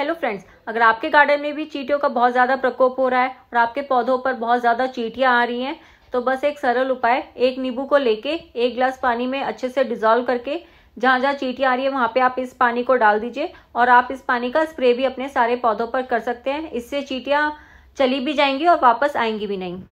hello friends अगर आपके garden में भी चीटियों का बहुत ज़्यादा प्रकोप हो रहा है और आपके पौधों पर बहुत ज़्यादा चीटियाँ आ रही हैं तो बस एक सरल उपाय एक नींबू को लेके एक ग्लास पानी में अच्छे से डिजोल्व करके जहाँ जहाँ चीटियाँ आ रही है वहाँ पे आप इस पानी को डाल दीजिए और आप इस पानी का स्प्रे भी अपने सारे पौधों पर कर सकते हैं इससे चीटियाँ चली भी जाएंगी और वापस आएंगी भी नहीं